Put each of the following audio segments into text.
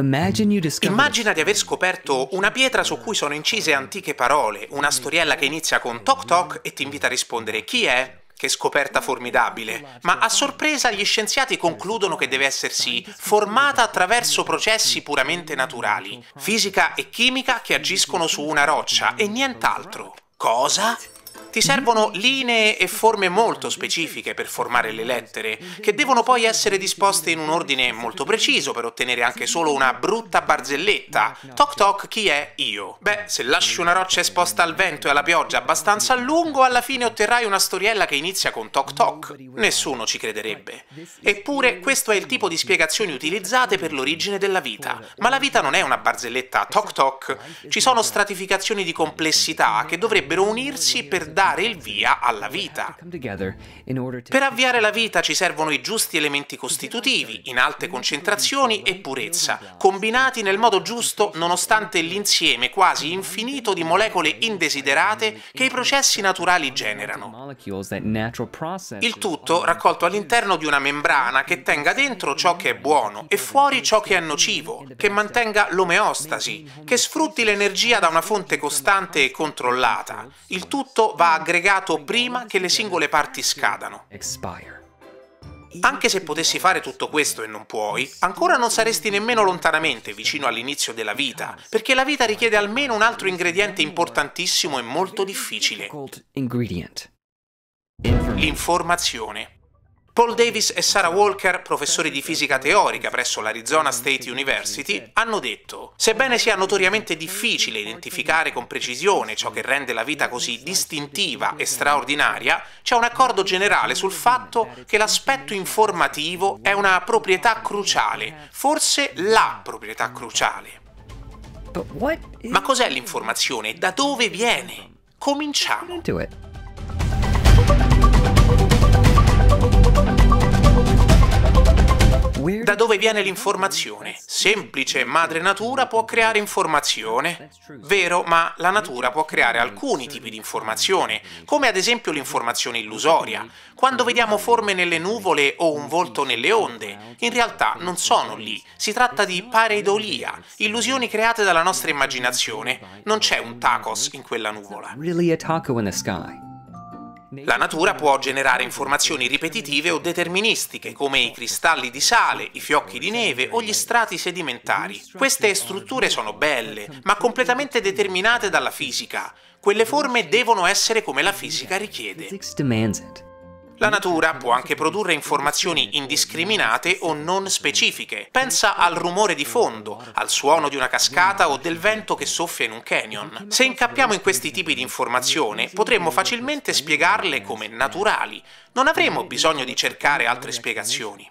Immagina di aver scoperto una pietra su cui sono incise antiche parole, una storiella che inizia con toc toc e ti invita a rispondere chi è? Che scoperta formidabile. Ma a sorpresa gli scienziati concludono che deve essersi formata attraverso processi puramente naturali, fisica e chimica che agiscono su una roccia e nient'altro. Cosa? Ti servono linee e forme molto specifiche per formare le lettere, che devono poi essere disposte in un ordine molto preciso per ottenere anche solo una brutta barzelletta. Toc toc chi è io? Beh, se lasci una roccia esposta al vento e alla pioggia abbastanza a lungo, alla fine otterrai una storiella che inizia con toc toc. Nessuno ci crederebbe. Eppure questo è il tipo di spiegazioni utilizzate per l'origine della vita. Ma la vita non è una barzelletta toc toc. Ci sono stratificazioni di complessità che dovrebbero unirsi per dare il via alla vita. Per avviare la vita ci servono i giusti elementi costitutivi, in alte concentrazioni e purezza, combinati nel modo giusto nonostante l'insieme quasi infinito di molecole indesiderate che i processi naturali generano. Il tutto raccolto all'interno di una membrana che tenga dentro ciò che è buono e fuori ciò che è nocivo, che mantenga l'omeostasi, che sfrutti l'energia da una fonte costante e controllata, il tutto va aggregato prima che le singole parti scadano. Anche se potessi fare tutto questo e non puoi, ancora non saresti nemmeno lontanamente vicino all'inizio della vita, perché la vita richiede almeno un altro ingrediente importantissimo e molto difficile. L'informazione. Paul Davis e Sarah Walker, professori di fisica teorica presso l'Arizona State University, hanno detto, sebbene sia notoriamente difficile identificare con precisione ciò che rende la vita così distintiva e straordinaria, c'è un accordo generale sul fatto che l'aspetto informativo è una proprietà cruciale, forse la proprietà cruciale. Ma cos'è l'informazione? Da dove viene? Cominciamo. Da dove viene l'informazione? Semplice madre natura può creare informazione. Vero, ma la natura può creare alcuni tipi di informazione, come ad esempio l'informazione illusoria. Quando vediamo forme nelle nuvole o un volto nelle onde, in realtà non sono lì. Si tratta di pareidolia, illusioni create dalla nostra immaginazione. Non c'è un tacos in quella nuvola. Really a taco in the sky. La natura può generare informazioni ripetitive o deterministiche, come i cristalli di sale, i fiocchi di neve o gli strati sedimentari. Queste strutture sono belle, ma completamente determinate dalla fisica. Quelle forme devono essere come la fisica richiede. La natura può anche produrre informazioni indiscriminate o non specifiche. Pensa al rumore di fondo, al suono di una cascata o del vento che soffia in un canyon. Se incappiamo in questi tipi di informazione, potremmo facilmente spiegarle come naturali. Non avremo bisogno di cercare altre spiegazioni.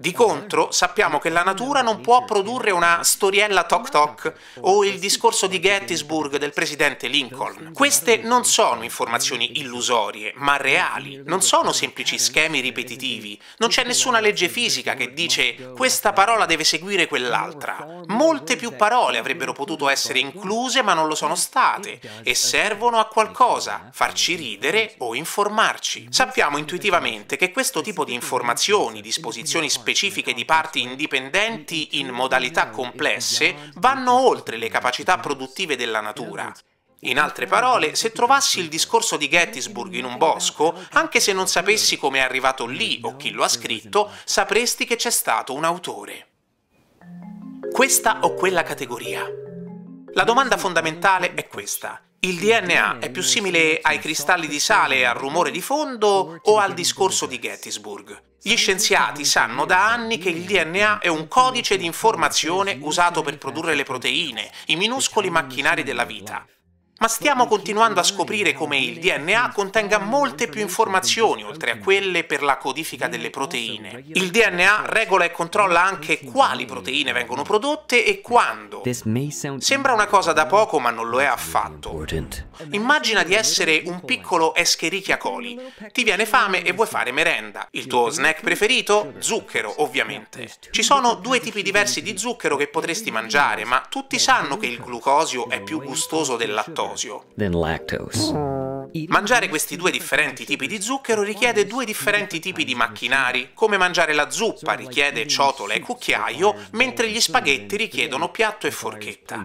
Di contro, sappiamo che la natura non può produrre una storiella toc toc o il discorso di Gettysburg del presidente Lincoln. Queste non sono informazioni illusorie, ma reali, non sono semplici schemi ripetitivi, non c'è nessuna legge fisica che dice questa parola deve seguire quell'altra. Molte più parole avrebbero potuto essere incluse ma non lo sono state e servono a qualcosa, farci ridere o informarci. Sappiamo intuitivamente che questo tipo di informazioni, disposizioni speciali, specifiche di parti indipendenti in modalità complesse vanno oltre le capacità produttive della natura. In altre parole, se trovassi il discorso di Gettysburg in un bosco, anche se non sapessi come è arrivato lì o chi lo ha scritto, sapresti che c'è stato un autore. Questa o quella categoria. La domanda fondamentale è questa. Il DNA è più simile ai cristalli di sale, e al rumore di fondo o al discorso di Gettysburg. Gli scienziati sanno da anni che il DNA è un codice di informazione usato per produrre le proteine, i minuscoli macchinari della vita. Ma stiamo continuando a scoprire come il DNA contenga molte più informazioni oltre a quelle per la codifica delle proteine. Il DNA regola e controlla anche quali proteine vengono prodotte e quando. Sembra una cosa da poco ma non lo è affatto. Immagina di essere un piccolo Escherichia coli. Ti viene fame e vuoi fare merenda. Il tuo snack preferito? Zucchero, ovviamente. Ci sono due tipi diversi di zucchero che potresti mangiare, ma tutti sanno che il glucosio è più gustoso del lattosio. Mangiare questi due differenti tipi di zucchero richiede due differenti tipi di macchinari, come mangiare la zuppa richiede ciotola e cucchiaio, mentre gli spaghetti richiedono piatto e forchetta.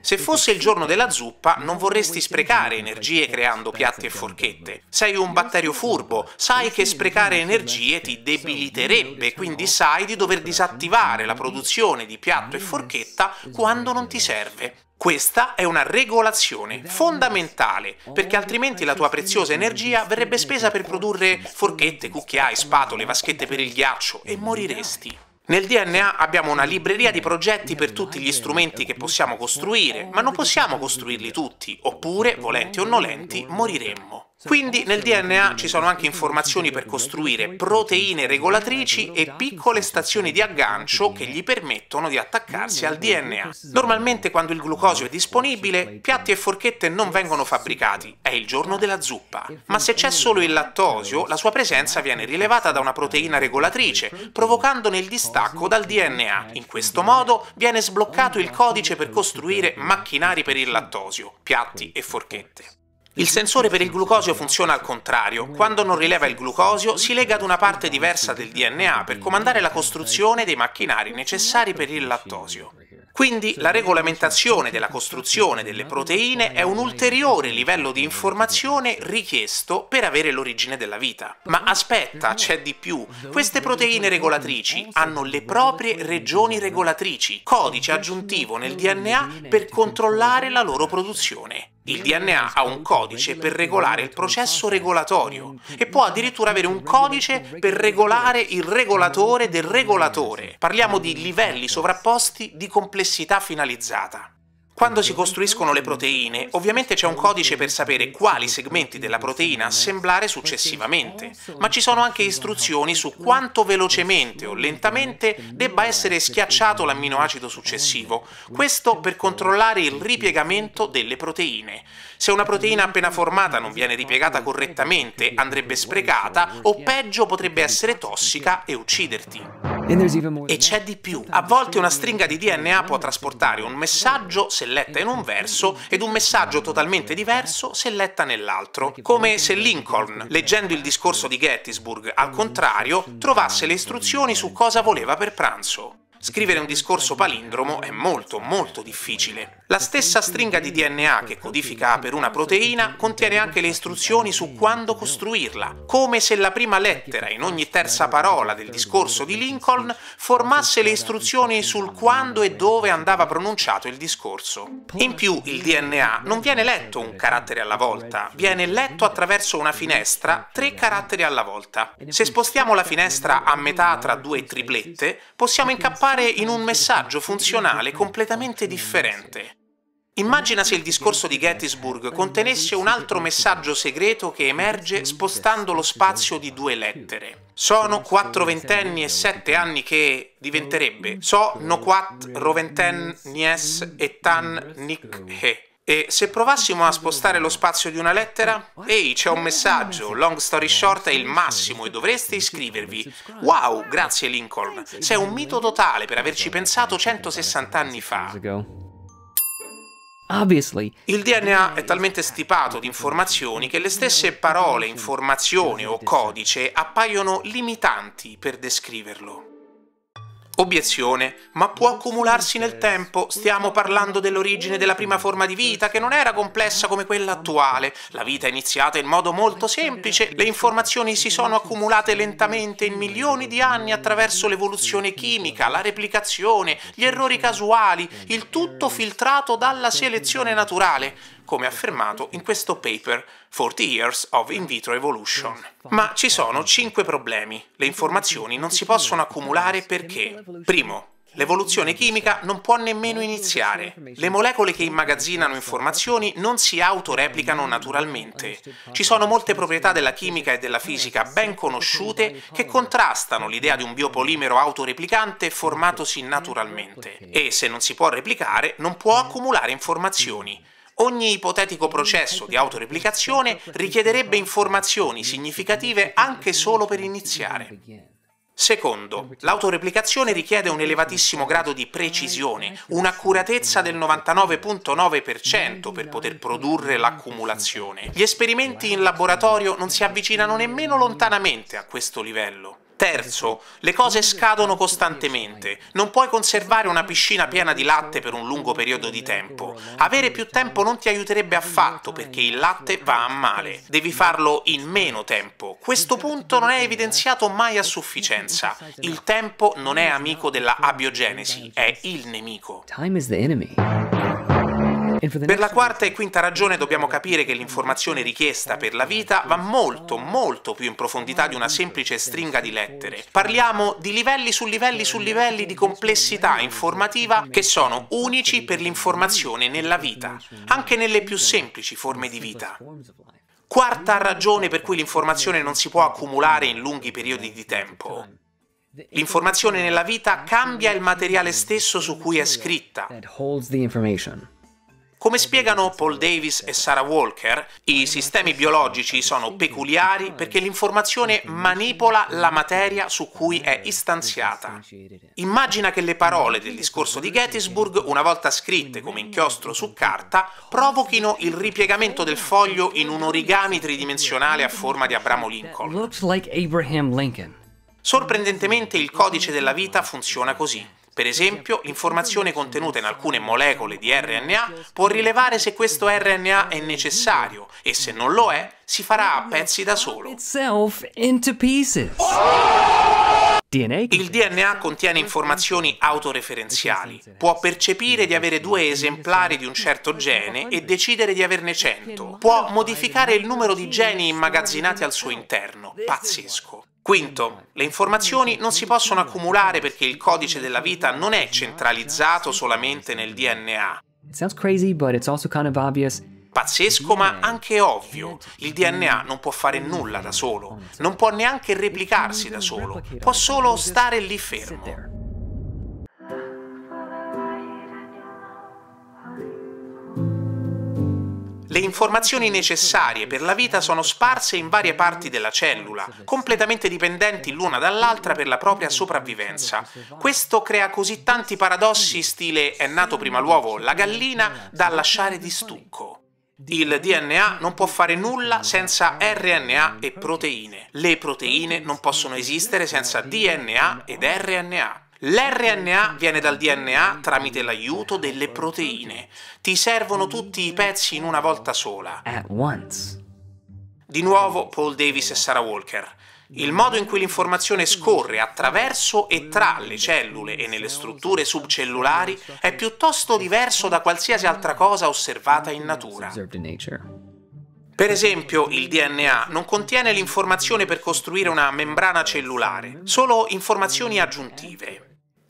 Se fosse il giorno della zuppa, non vorresti sprecare energie creando piatti e forchette. Sei un batterio furbo, sai che sprecare energie ti debiliterebbe, quindi sai di dover disattivare la produzione di piatto e forchetta quando non ti serve. Questa è una regolazione fondamentale, perché altrimenti la tua preziosa energia verrebbe spesa per produrre forchette, cucchiai, spatole, vaschette per il ghiaccio e moriresti. Nel DNA abbiamo una libreria di progetti per tutti gli strumenti che possiamo costruire, ma non possiamo costruirli tutti, oppure, volenti o nolenti, moriremmo. Quindi nel DNA ci sono anche informazioni per costruire proteine regolatrici e piccole stazioni di aggancio che gli permettono di attaccarsi al DNA. Normalmente quando il glucosio è disponibile, piatti e forchette non vengono fabbricati, è il giorno della zuppa. Ma se c'è solo il lattosio, la sua presenza viene rilevata da una proteina regolatrice, provocandone il distacco dal DNA. In questo modo viene sbloccato il codice per costruire macchinari per il lattosio, piatti e forchette. Il sensore per il glucosio funziona al contrario. Quando non rileva il glucosio, si lega ad una parte diversa del DNA per comandare la costruzione dei macchinari necessari per il lattosio. Quindi la regolamentazione della costruzione delle proteine è un ulteriore livello di informazione richiesto per avere l'origine della vita. Ma aspetta, c'è di più. Queste proteine regolatrici hanno le proprie regioni regolatrici, codice aggiuntivo nel DNA per controllare la loro produzione. Il DNA ha un codice per regolare il processo regolatorio e può addirittura avere un codice per regolare il regolatore del regolatore. Parliamo di livelli sovrapposti di complessità finalizzata. Quando si costruiscono le proteine, ovviamente c'è un codice per sapere quali segmenti della proteina assemblare successivamente, ma ci sono anche istruzioni su quanto velocemente o lentamente debba essere schiacciato l'amminoacido successivo, questo per controllare il ripiegamento delle proteine. Se una proteina appena formata non viene ripiegata correttamente, andrebbe sprecata o peggio potrebbe essere tossica e ucciderti. E mm. eh. c'è di più. A volte una stringa di DNA può trasportare un messaggio se letta in un verso ed un messaggio totalmente diverso se letta nell'altro. Come se Lincoln, leggendo il discorso di Gettysburg, al contrario, trovasse le istruzioni su cosa voleva per pranzo. Scrivere un discorso palindromo è molto molto difficile. La stessa stringa di DNA che codifica per una proteina contiene anche le istruzioni su quando costruirla, come se la prima lettera in ogni terza parola del discorso di Lincoln formasse le istruzioni sul quando e dove andava pronunciato il discorso. In più il DNA non viene letto un carattere alla volta, viene letto attraverso una finestra tre caratteri alla volta. Se spostiamo la finestra a metà tra due triplette, possiamo incappare in un messaggio funzionale completamente differente. Immagina se il discorso di Gettysburg contenesse un altro messaggio segreto che emerge spostando lo spazio di due lettere. Sono quattro ventenni e sette anni che diventerebbe so Sono quattro ventennies e tan nic he. E se provassimo a spostare lo spazio di una lettera? Ehi, c'è un messaggio, long story short è il massimo e dovreste iscrivervi. Wow, grazie Lincoln, sei un mito totale per averci pensato 160 anni fa. Il DNA è talmente stipato di informazioni che le stesse parole, informazione o codice appaiono limitanti per descriverlo. Obiezione, ma può accumularsi nel tempo. Stiamo parlando dell'origine della prima forma di vita, che non era complessa come quella attuale. La vita è iniziata in modo molto semplice, le informazioni si sono accumulate lentamente in milioni di anni attraverso l'evoluzione chimica, la replicazione, gli errori casuali, il tutto filtrato dalla selezione naturale come affermato in questo paper 40 Years of In Vitro Evolution. Ma ci sono cinque problemi. Le informazioni non si possono accumulare perché, primo, L'evoluzione chimica non può nemmeno iniziare. Le molecole che immagazzinano informazioni non si autoreplicano naturalmente. Ci sono molte proprietà della chimica e della fisica ben conosciute che contrastano l'idea di un biopolimero autoreplicante formatosi naturalmente. E se non si può replicare, non può accumulare informazioni. Ogni ipotetico processo di autoreplicazione richiederebbe informazioni significative anche solo per iniziare. Secondo, l'autoreplicazione richiede un elevatissimo grado di precisione, un'accuratezza del 99.9% per poter produrre l'accumulazione. Gli esperimenti in laboratorio non si avvicinano nemmeno lontanamente a questo livello. Terzo, le cose scadono costantemente. Non puoi conservare una piscina piena di latte per un lungo periodo di tempo. Avere più tempo non ti aiuterebbe affatto perché il latte va a male. Devi farlo in meno tempo. Questo punto non è evidenziato mai a sufficienza. Il tempo non è amico della abiogenesi, è il nemico. Time is the enemy. Per la quarta e quinta ragione dobbiamo capire che l'informazione richiesta per la vita va molto, molto più in profondità di una semplice stringa di lettere. Parliamo di livelli su livelli su livelli di complessità informativa che sono unici per l'informazione nella vita, anche nelle più semplici forme di vita. Quarta ragione per cui l'informazione non si può accumulare in lunghi periodi di tempo. L'informazione nella vita cambia il materiale stesso su cui è scritta. Come spiegano Paul Davis e Sarah Walker, i sistemi biologici sono peculiari perché l'informazione manipola la materia su cui è istanziata. Immagina che le parole del discorso di Gettysburg, una volta scritte come inchiostro su carta, provochino il ripiegamento del foglio in un origami tridimensionale a forma di Abramo Lincoln. Sorprendentemente il codice della vita funziona così. Per esempio, l'informazione contenuta in alcune molecole di RNA può rilevare se questo RNA è necessario e se non lo è, si farà a pezzi da solo. Il DNA contiene informazioni autoreferenziali, può percepire di avere due esemplari di un certo gene e decidere di averne 100, può modificare il numero di geni immagazzinati al suo interno, pazzesco. Quinto, le informazioni non si possono accumulare perché il codice della vita non è centralizzato solamente nel DNA. Pazzesco ma anche ovvio, il DNA non può fare nulla da solo, non può neanche replicarsi da solo, può solo stare lì fermo. Le informazioni necessarie per la vita sono sparse in varie parti della cellula, completamente dipendenti l'una dall'altra per la propria sopravvivenza. Questo crea così tanti paradossi stile è nato prima l'uovo, la gallina, da lasciare di stucco. Il DNA non può fare nulla senza RNA e proteine. Le proteine non possono esistere senza DNA ed RNA. L'RNA viene dal DNA tramite l'aiuto delle proteine. Ti servono tutti i pezzi in una volta sola. Di nuovo Paul Davis e Sarah Walker. Il modo in cui l'informazione scorre attraverso e tra le cellule e nelle strutture subcellulari è piuttosto diverso da qualsiasi altra cosa osservata in natura. Per esempio, il DNA non contiene l'informazione per costruire una membrana cellulare, solo informazioni aggiuntive.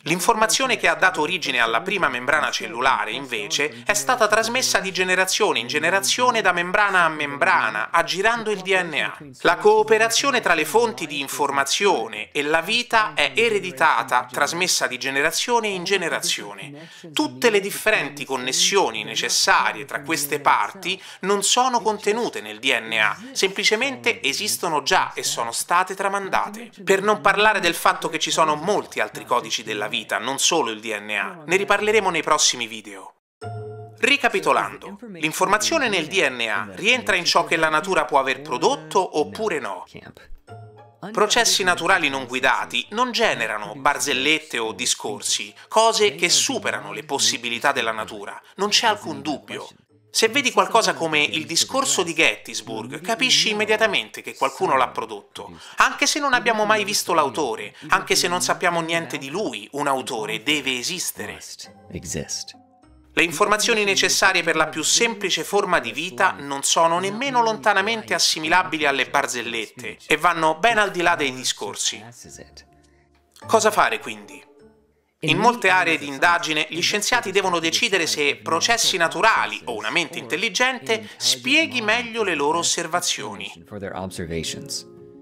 L'informazione che ha dato origine alla prima membrana cellulare, invece, è stata trasmessa di generazione in generazione da membrana a membrana, aggirando il DNA. La cooperazione tra le fonti di informazione e la vita è ereditata, trasmessa di generazione in generazione. Tutte le differenti connessioni necessarie tra queste parti non sono contenute nel DNA, semplicemente esistono già e sono state tramandate. Per non parlare del fatto che ci sono molti altri codici della vita, vita, non solo il DNA. Ne riparleremo nei prossimi video. Ricapitolando, l'informazione nel DNA rientra in ciò che la natura può aver prodotto oppure no. Processi naturali non guidati non generano barzellette o discorsi, cose che superano le possibilità della natura, non c'è alcun dubbio. Se vedi qualcosa come il discorso di Gettysburg, capisci immediatamente che qualcuno l'ha prodotto. Anche se non abbiamo mai visto l'autore, anche se non sappiamo niente di lui, un autore deve esistere. Le informazioni necessarie per la più semplice forma di vita non sono nemmeno lontanamente assimilabili alle barzellette e vanno ben al di là dei discorsi. Cosa fare quindi? In molte aree di indagine gli scienziati devono decidere se processi naturali o una mente intelligente spieghi meglio le loro osservazioni.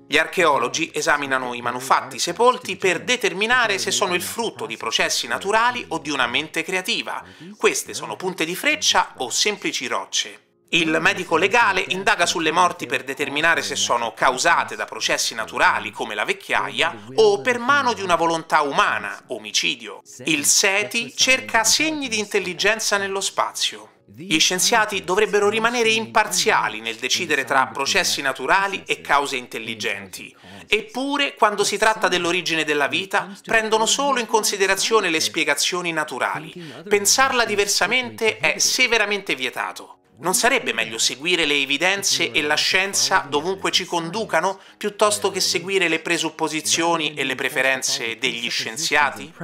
Gli archeologi esaminano i manufatti sepolti per determinare se sono il frutto di processi naturali o di una mente creativa. Queste sono punte di freccia o semplici rocce. Il medico legale indaga sulle morti per determinare se sono causate da processi naturali come la vecchiaia o per mano di una volontà umana, omicidio. Il SETI cerca segni di intelligenza nello spazio. Gli scienziati dovrebbero rimanere imparziali nel decidere tra processi naturali e cause intelligenti. Eppure, quando si tratta dell'origine della vita, prendono solo in considerazione le spiegazioni naturali. Pensarla diversamente è severamente vietato. Non sarebbe meglio seguire le evidenze e la scienza dovunque ci conducano piuttosto che seguire le presupposizioni e le preferenze degli scienziati?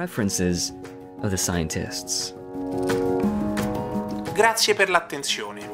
Grazie per l'attenzione.